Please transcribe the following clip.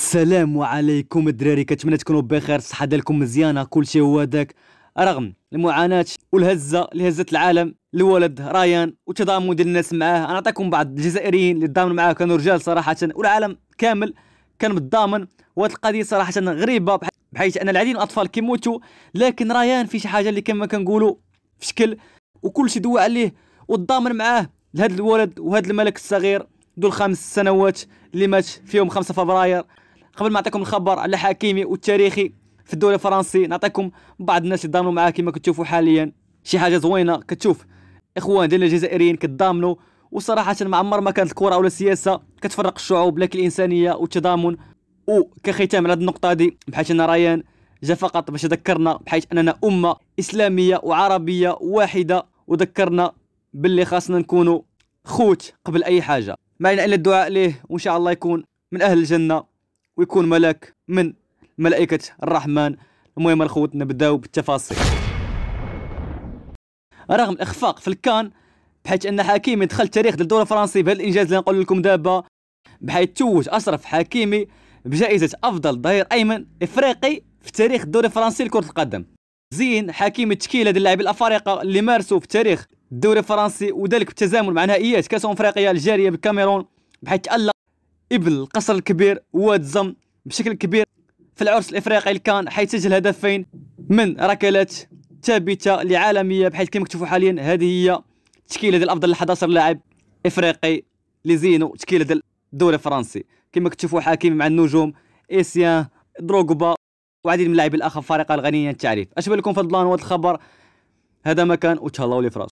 السلام عليكم الدراري كنتمنى تكونوا بخير الصحه ديالكم مزيانه كل شيء هو داك رغم المعاناه والهزه اللي هزت العالم الولد رايان وتضامن ديال الناس معاه انا نعطيكم بعض الجزائريين اللي تضامنوا معاه كانوا رجال صراحه والعالم كامل كان متضامن وهاد القضيه صراحه غريبه بحيث ان العديد من الاطفال كيموتوا لكن رايان في شي حاجه اللي كما كنقولوا في شكل شيء دوى عليه وتضامن معاه لهذا الولد وهذا الملك الصغير ذو الخمس سنوات اللي مات في يوم 5 فبراير قبل ما نعطيكم الخبر الحكيمي والتاريخي في الدوري الفرنسي نعطيكم بعض الناس اللي ضامنوا معاه كما كتشوفوا حاليا شي حاجه زوينه كتشوف اخوان ديالنا الجزائريين كتضامنوا وصراحه ما عمر ما كانت الكره ولا السياسه كتفرق الشعوب لكن الانسانيه والتضامن وكختام على هذه النقطه دي بحيث ان ريان جا فقط باش يذكرنا بحيث اننا امه اسلاميه وعربيه واحده وذكرنا باللي خاصنا نكونوا خوت قبل اي حاجه ما الا الدعاء ليه وان شاء الله يكون من اهل الجنه ويكون ملاك من ملائكة الرحمن المهم الخوت نبداو بالتفاصيل رغم الإخفاق في الكان بحيث أن حكيمي دخل تاريخ ديال الدولة الفرنسي بهذا الإنجاز اللي نقول لكم دابا بحيث توج أشرف حكيمي بجائزة أفضل ظهير أيمن إفريقي في تاريخ الدوري الفرنسي لكرة القدم زين حكيم التشكيله ديال اللاعبين الافارقه اللي مارسوا في تاريخ الدوري الفرنسي وذلك بالتزامن مع نهائيات كاس افريقيا الجاريه بالكاميرون بحيث تالق ابن القصر الكبير واتزم بشكل كبير في العرس الافريقي اللي كان حيث هدفين من ركلات ثابته لعالميه بحيث كما كتشوفوا حاليا هذه هي تشكيله ديال افضل 11 لاعب افريقي لزينو تشكيله ديال الدوري الفرنسي كما كتشوفوا حكيم مع النجوم اسيان دروغبا وعديد من اللاعبين الاخر فريق الغنيه التعريف اشبه لكم في البلان الخبر هذا ما كان وتهلاو لي فراس